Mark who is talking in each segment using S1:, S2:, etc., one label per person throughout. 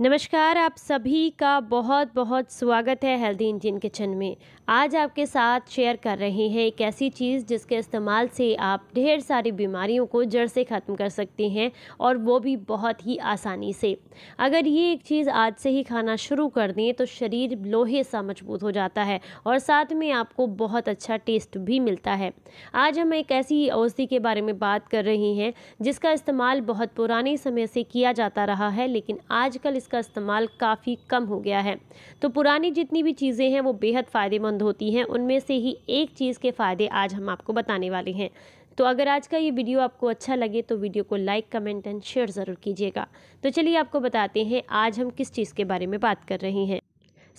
S1: नमस्कार आप सभी का बहुत बहुत स्वागत है हेल्दी इंडियन किचन में आज आपके साथ शेयर कर रहे हैं एक ऐसी चीज़ जिसके इस्तेमाल से आप ढेर सारी बीमारियों को जड़ से ख़त्म कर सकते हैं और वो भी बहुत ही आसानी से अगर ये एक चीज़ आज से ही खाना शुरू कर दें तो शरीर लोहे सा मजबूत हो जाता है और साथ में आपको बहुत अच्छा टेस्ट भी मिलता है आज हम एक ऐसी औषधि के बारे में बात कर रहे हैं जिसका इस्तेमाल बहुत पुराने समय से किया जाता रहा है लेकिन आजकल इसका इस्तेमाल काफ़ी कम हो गया है तो पुरानी जितनी भी चीज़ें हैं वो बेहद फ़ायदेमंद होती हैं उनमें से ही एक चीज़ के फ़ायदे आज हम आपको बताने वाले हैं तो अगर आज का ये वीडियो आपको अच्छा लगे तो वीडियो को लाइक कमेंट एंड शेयर ज़रूर कीजिएगा तो चलिए आपको बताते हैं आज हम किस चीज़ के बारे में बात कर रहे हैं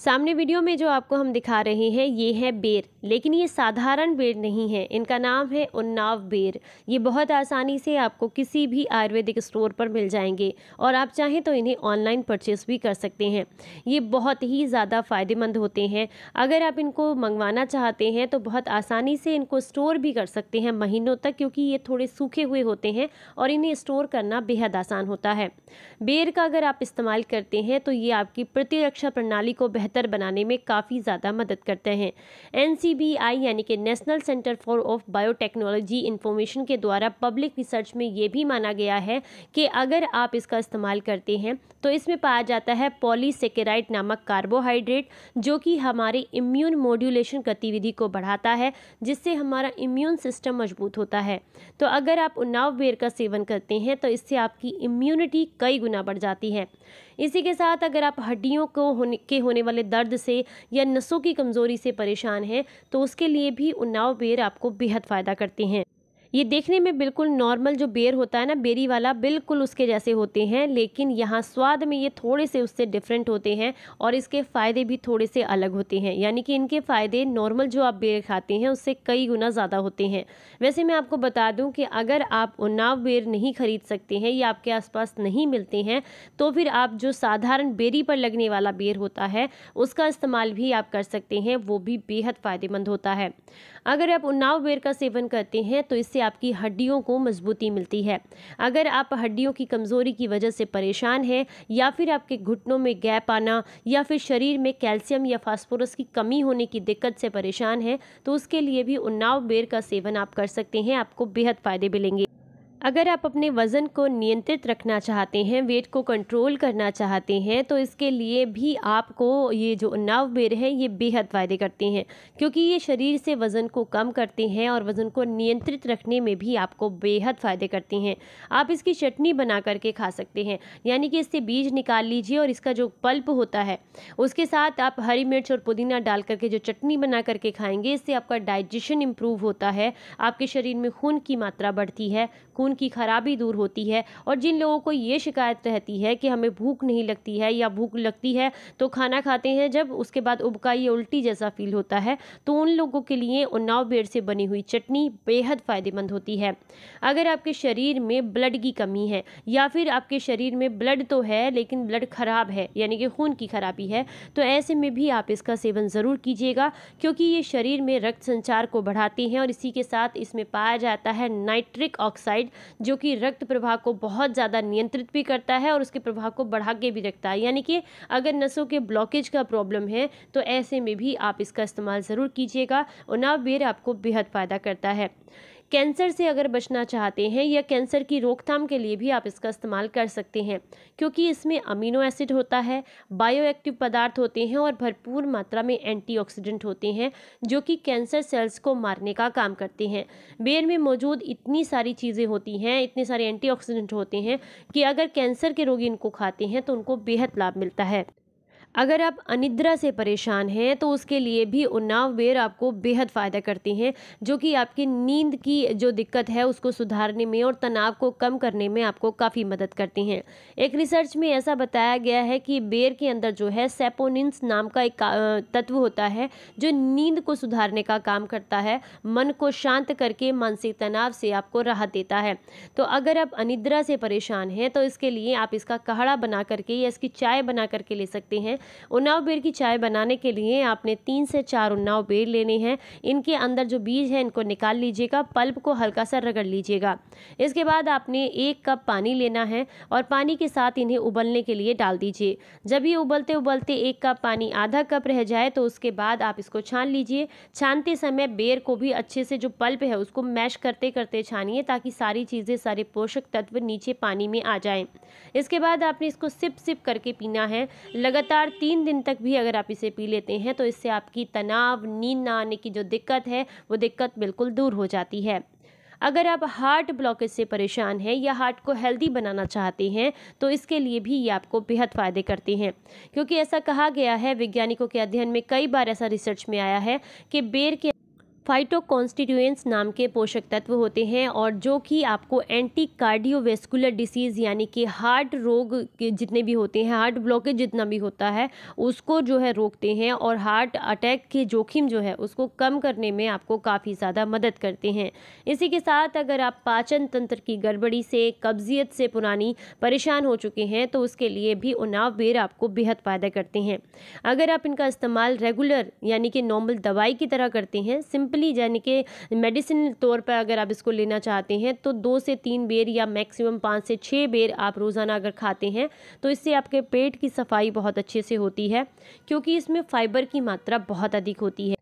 S1: सामने वीडियो में जो आपको हम दिखा रहे हैं ये है बेर लेकिन ये साधारण बेर नहीं है इनका नाम है उन्नाव बेर ये बहुत आसानी से आपको किसी भी आयुर्वेदिक स्टोर पर मिल जाएंगे और आप चाहें तो इन्हें ऑनलाइन परचेस भी कर सकते हैं ये बहुत ही ज़्यादा फ़ायदेमंद होते हैं अगर आप इनको मंगवाना चाहते हैं तो बहुत आसानी से इनको स्टोर भी कर सकते हैं महीनों तक क्योंकि ये थोड़े सूखे हुए होते हैं और इन्हें स्टोर करना बेहद आसान होता है बेर का अगर आप इस्तेमाल करते हैं तो ये आपकी प्रतिरक्षा प्रणाली को बेहतर बेहतर बनाने में काफ़ी ज़्यादा मदद करते हैं एन यानी कि national centre for of biotechnology information के द्वारा पब्लिक रिसर्च में ये भी माना गया है कि अगर आप इसका इस्तेमाल करते हैं तो इसमें पाया जाता है पॉलीसेकेराइड नामक कार्बोहाइड्रेट जो कि हमारे इम्यून मॉड्यूलेशन गतिविधि को बढ़ाता है जिससे हमारा इम्यून सिस्टम मजबूत होता है तो अगर आप उन्नाव बेर का सेवन करते हैं तो इससे आपकी इम्यूनिटी कई गुना बढ़ जाती है इसी के साथ अगर आप हड्डियों को होने के होने वाले दर्द से या नसों की कमज़ोरी से परेशान हैं तो उसके लिए भी उन्नाव बेर आपको बेहद फ़ायदा करते हैं ये देखने में बिल्कुल नॉर्मल जो बेर होता है ना बेरी वाला बिल्कुल उसके जैसे होते हैं लेकिन यहाँ स्वाद में ये थोड़े से उससे डिफरेंट होते हैं और इसके फ़ायदे भी थोड़े से अलग होते हैं यानी कि इनके फ़ायदे नॉर्मल जो आप बेर खाते हैं उससे कई गुना ज़्यादा होते हैं वैसे मैं आपको बता दूँ कि अगर आप उन्नाव बेर नहीं खरीद सकते हैं या आपके आसपास नहीं मिलते हैं तो फिर आप जो साधारण बेरी पर लगने वाला बेर होता है उसका इस्तेमाल भी आप कर सकते हैं वो भी बेहद फ़ायदेमंद होता है अगर आप उन्नाव बेर का सेवन करते हैं तो इससे आपकी हड्डियों को मजबूती मिलती है अगर आप हड्डियों की कमज़ोरी की वजह से परेशान हैं या फिर आपके घुटनों में गैप आना या फिर शरीर में कैल्शियम या फास्फोरस की कमी होने की दिक्कत से परेशान हैं तो उसके लिए भी उन्नाव बेर का सेवन आप कर सकते हैं आपको बेहद फ़ायदे मिलेंगे अगर आप अपने वज़न को नियंत्रित रखना चाहते हैं वेट को कंट्रोल करना चाहते हैं तो इसके लिए भी आपको ये जो नव बेर हैं ये बेहद फ़ायदे करते हैं क्योंकि ये शरीर से वज़न को कम करते हैं और वज़न को नियंत्रित रखने में भी आपको बेहद फ़ायदे करते हैं आप इसकी चटनी बना करके खा सकते हैं यानी कि इससे बीज निकाल लीजिए और इसका जो पल्प होता है उसके साथ आप हरी मिर्च और पुदीना डाल करके जो चटनी बना करके खाएँगे इससे आपका डाइजेशन इम्प्रूव होता है आपके शरीर में खून की मात्रा बढ़ती है खून उनकी खराबी दूर होती है और जिन लोगों को ये शिकायत रहती है कि हमें भूख नहीं लगती है या भूख लगती है तो खाना खाते हैं जब उसके बाद उबका ये उल्टी जैसा फील होता है तो उन लोगों के लिए उन्नाव बेर से बनी हुई चटनी बेहद फ़ायदेमंद होती है अगर आपके शरीर में ब्लड की कमी है या फिर आपके शरीर में ब्लड तो है लेकिन ब्लड ख़राब है यानी कि खून की खराबी है तो ऐसे में भी आप इसका सेवन ज़रूर कीजिएगा क्योंकि ये शरीर में रक्त संचार को बढ़ाती हैं और इसी के साथ इसमें पाया जाता है नाइट्रिक ऑक्साइड जो कि रक्त प्रवाह को बहुत ज़्यादा नियंत्रित भी करता है और उसके प्रभाव को बढ़ा के भी रखता है यानी कि अगर नसों के ब्लॉकेज का प्रॉब्लम है तो ऐसे में भी आप इसका इस्तेमाल ज़रूर कीजिएगा उनाव बेर आपको बेहद फ़ायदा करता है कैंसर से अगर बचना चाहते हैं या कैंसर की रोकथाम के लिए भी आप इसका इस्तेमाल कर सकते हैं क्योंकि इसमें अमीनो एसिड होता है बायोएक्टिव पदार्थ होते हैं और भरपूर मात्रा में एंटीऑक्सीडेंट होते हैं जो कि कैंसर सेल्स को मारने का काम करते हैं बेर में मौजूद इतनी सारी चीज़ें होती हैं इतने सारे एंटी होते हैं कि अगर कैंसर के रोगी इनको खाते हैं तो उनको बेहद लाभ मिलता है अगर आप अनिद्रा से परेशान हैं तो उसके लिए भी उन्नाव बेर आपको बेहद फ़ायदा करती हैं जो कि आपकी नींद की जो दिक्कत है उसको सुधारने में और तनाव को कम करने में आपको काफ़ी मदद करती हैं एक रिसर्च में ऐसा बताया गया है कि बेर के अंदर जो है सेपोनिन्स नाम का एक तत्व होता है जो नींद को सुधारने का काम करता है मन को शांत करके मानसिक तनाव से आपको राहत देता है तो अगर आप अनिद्रा से परेशान हैं तो इसके लिए आप इसका काढ़ा बना करके या इसकी चाय बना करके ले सकते हैं उन्नाव बेर की चाय बनाने के लिए आपने तीन से चार उन्नाव बेर लेने हैं इनके अंदर जो बीज है इनको निकाल लीजिएगा पल्प को हल्का सा रगड़ लीजिएगा इसके बाद आपने एक कप पानी लेना है और पानी के साथ इन्हें उबलने के लिए डाल दीजिए जब ये उबलते उबलते एक कप पानी आधा कप रह जाए तो उसके बाद आप इसको छान लीजिए छानते समय बेर को भी अच्छे से जो पल्प है उसको मैश करते करते छानिए ताकि सारी चीज़ें सारे पोषक तत्व नीचे पानी में आ जाएं इसके बाद आपने इसको सिप सिप करके पीना है लगातार तीन दिन तक भी अगर आप इसे पी लेते हैं तो इससे आपकी तनाव नींद ना आने की जो दिक्कत है वो दिक्कत बिल्कुल दूर हो जाती है अगर आप हार्ट ब्लॉकेज से परेशान हैं या हार्ट को हेल्दी बनाना चाहते हैं तो इसके लिए भी ये आपको बेहद फ़ायदे करते हैं क्योंकि ऐसा कहा गया है वैज्ञानिकों के अध्ययन में कई बार ऐसा रिसर्च में आया है कि बेर के फाइटो कॉन्स्टिट्यूएंट्स नाम के पोषक तत्व होते हैं और जो कि आपको एंटी कार्डियोवेस्कुलर डिसीज़ यानी कि हार्ट रोग के जितने भी होते हैं हार्ट ब्लॉकेज जितना भी होता है उसको जो है रोकते हैं और हार्ट अटैक के जोखिम जो है उसको कम करने में आपको काफ़ी ज़्यादा मदद करते हैं इसी के साथ अगर आप पाचन तंत्र की गड़बड़ी से कब्जियत से पुरानी परेशान हो चुके हैं तो उसके लिए भी उनाव बेर आपको बेहद फ़ायदा करते हैं अगर आप इनका इस्तेमाल रेगुलर यानी कि नॉर्मल दवाई की तरह करते हैं सिंपल सिंपली यानी कि मेडिसिन तौर पर अगर आप इसको लेना चाहते हैं तो दो से तीन बेर या मैक्सिमम पाँच से छः बेर आप रोज़ाना अगर खाते हैं तो इससे आपके पेट की सफाई बहुत अच्छे से होती है क्योंकि इसमें फ़ाइबर की मात्रा बहुत अधिक होती है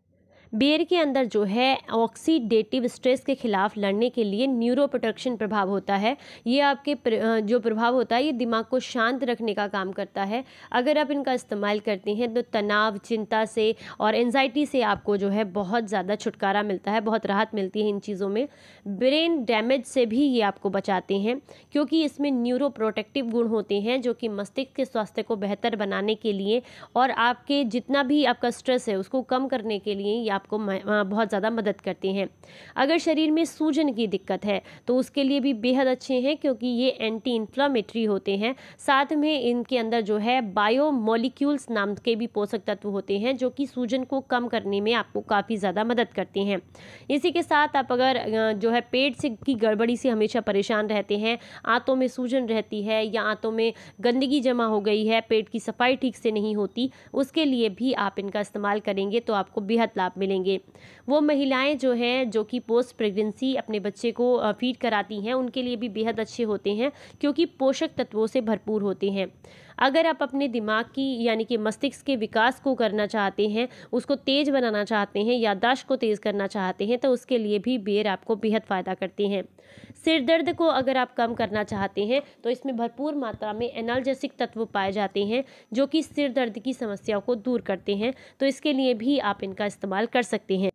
S1: बेर के अंदर जो है ऑक्सीडेटिव स्ट्रेस के खिलाफ लड़ने के लिए न्यूरो प्रोटेक्शन प्रभाव होता है ये आपके प्र, जो प्रभाव होता है ये दिमाग को शांत रखने का काम करता है अगर आप इनका इस्तेमाल करते हैं तो तनाव चिंता से और एनजाइटी से आपको जो है बहुत ज़्यादा छुटकारा मिलता है बहुत राहत मिलती है इन चीज़ों में ब्रेन डैमेज से भी ये आपको बचाते हैं क्योंकि इसमें न्यूरो प्रोटेक्टिव गुण होते हैं जो कि मस्तिष्क के स्वास्थ्य को बेहतर बनाने के लिए और आपके जितना भी आपका स्ट्रेस है उसको कम करने के लिए या आपको बहुत ज़्यादा मदद करती हैं अगर शरीर में सूजन की दिक्कत है तो उसके लिए भी बेहद अच्छे हैं क्योंकि ये एंटी इन्फ्लामेटरी होते हैं साथ में इनके अंदर जो है बायोमोलिक्यूल्स नाम के भी पोषक तत्व होते हैं जो कि सूजन को कम करने में आपको काफ़ी ज़्यादा मदद करते हैं इसी के साथ आप अगर जो है पेट से की गड़बड़ी से हमेशा परेशान रहते हैं आंतों में सूजन रहती है या आंतों में गंदगी जमा हो गई है पेट की सफाई ठीक से नहीं होती उसके लिए भी आप इनका इस्तेमाल करेंगे तो आपको बेहद लाभ मिलेगा मिलेंगे वो महिलाएं जो हैं जो कि पोस्ट प्रेगनेंसी अपने बच्चे को फीड कराती हैं उनके लिए भी बेहद अच्छे होते हैं क्योंकि पोषक तत्वों से भरपूर होते हैं अगर आप अपने दिमाग की यानी कि मस्तिष्क के विकास को करना चाहते हैं उसको तेज़ बनाना चाहते हैं याददाश्त को तेज़ करना चाहते हैं तो उसके लिए भी बेर आपको बेहद फ़ायदा करते हैं सिर दर्द को अगर आप कम करना चाहते हैं तो इसमें भरपूर मात्रा में एनालजेसिक तत्व पाए जाते हैं जो कि सिर दर्द की समस्याओं को दूर करते हैं तो इसके लिए भी आप इनका इस्तेमाल कर कर सकते हैं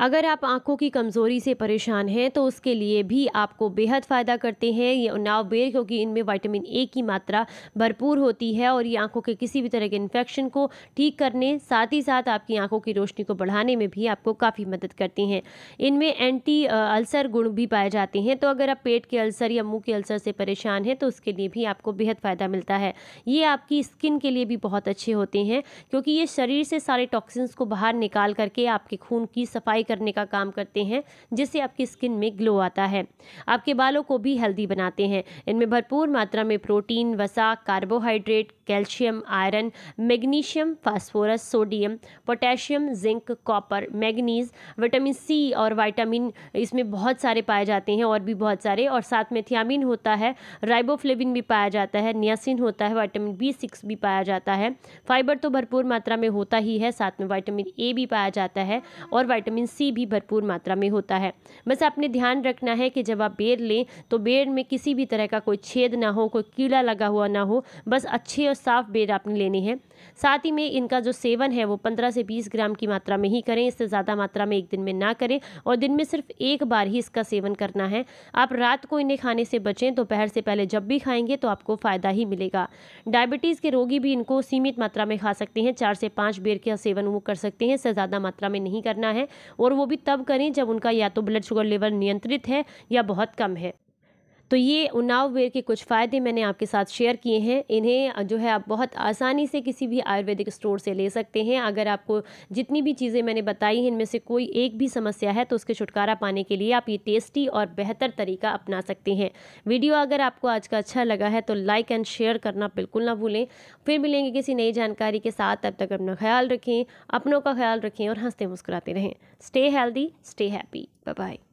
S1: अगर आप आंखों की कमज़ोरी से परेशान हैं तो उसके लिए भी आपको बेहद फ़ायदा करते हैं ये उन्नाव बेर क्योंकि इनमें विटामिन ए की मात्रा भरपूर होती है और ये आंखों के किसी भी तरह के इन्फेक्शन को ठीक करने साथ ही साथ आपकी आंखों की रोशनी को बढ़ाने में भी आपको काफ़ी मदद करती हैं इनमें एंटी अल्सर गुण भी पाए जाते हैं तो अगर आप पेट के अल्सर या मुँह के अल्सर से परेशान हैं तो उसके लिए भी आपको बेहद फ़ायदा मिलता है ये आपकी स्किन के लिए भी बहुत अच्छे होते हैं क्योंकि ये शरीर से सारे टॉक्सिन्स को बाहर निकाल करके आपके खून की सफाई मॉडिफाई करने का काम करते हैं जिससे आपकी स्किन में ग्लो आता है आपके बालों को भी हेल्दी बनाते हैं इनमें भरपूर मात्रा में प्रोटीन वसा carbohydrate calcium iron magnesium phosphorus sodium potassium zinc copper manganese vitamin C और वाइटामिन इसमें बहुत सारे पाए जाते हैं और भी बहुत सारे और साथ में थियामिन होता है राइबोफ्लेविन भी पाया जाता है नियासिन होता है वाइटामिन बी सिक्स भी पाया जाता है फाइबर तो भरपूर मात्रा में होता ही है साथ में वाइटामिन ए भी पाया जाता है और वाइटामिन सी भी भरपूर मात्रा में होता है बस आपने ध्यान रखना है कि जब आप बेर लें तो बेर में किसी भी तरह का कोई छेद ना हो कोई कीड़ा लगा हुआ ना हो बस अच्छे और साफ़ बेर आपने लेने हैं साथ ही में इनका जो सेवन है वो पंद्रह से बीस ग्राम की मात्रा में ही करें इससे ज़्यादा मात्रा में एक दिन में ना करें और दिन में सिर्फ एक बार ही इसका सेवन करना है आप रात को इन्हें खाने से बचें दोपहर तो से पहले जब भी खाएंगे तो आपको फ़ायदा ही मिलेगा डायबिटीज़ के रोगी भी इनको सीमित मात्रा में खा सकते हैं चार से पाँच बेर का सेवन वो कर सकते हैं इससे ज़्यादा मात्रा में नहीं करना है और वो भी तब करें जब उनका या तो ब्लड शुगर लेवल नियंत्रित है या बहुत कम है तो ये उन्नाव वेयर के कुछ फ़ायदे मैंने आपके साथ शेयर किए हैं इन्हें जो है आप बहुत आसानी से किसी भी आयुर्वेदिक स्टोर से ले सकते हैं अगर आपको जितनी भी चीज़ें मैंने बताई हैं इनमें से कोई एक भी समस्या है तो उसके छुटकारा पाने के लिए आप ये टेस्टी और बेहतर तरीका अपना सकते हैं वीडियो अगर आपको आज का अच्छा लगा है तो लाइक एंड शेयर करना बिल्कुल ना भूलें फिर मिलेंगे किसी नई जानकारी के साथ तब तक अपना ख्याल रखें अपनों का ख्याल रखें और हंसते मुस्कुराते रहें stay healthy stay happy bye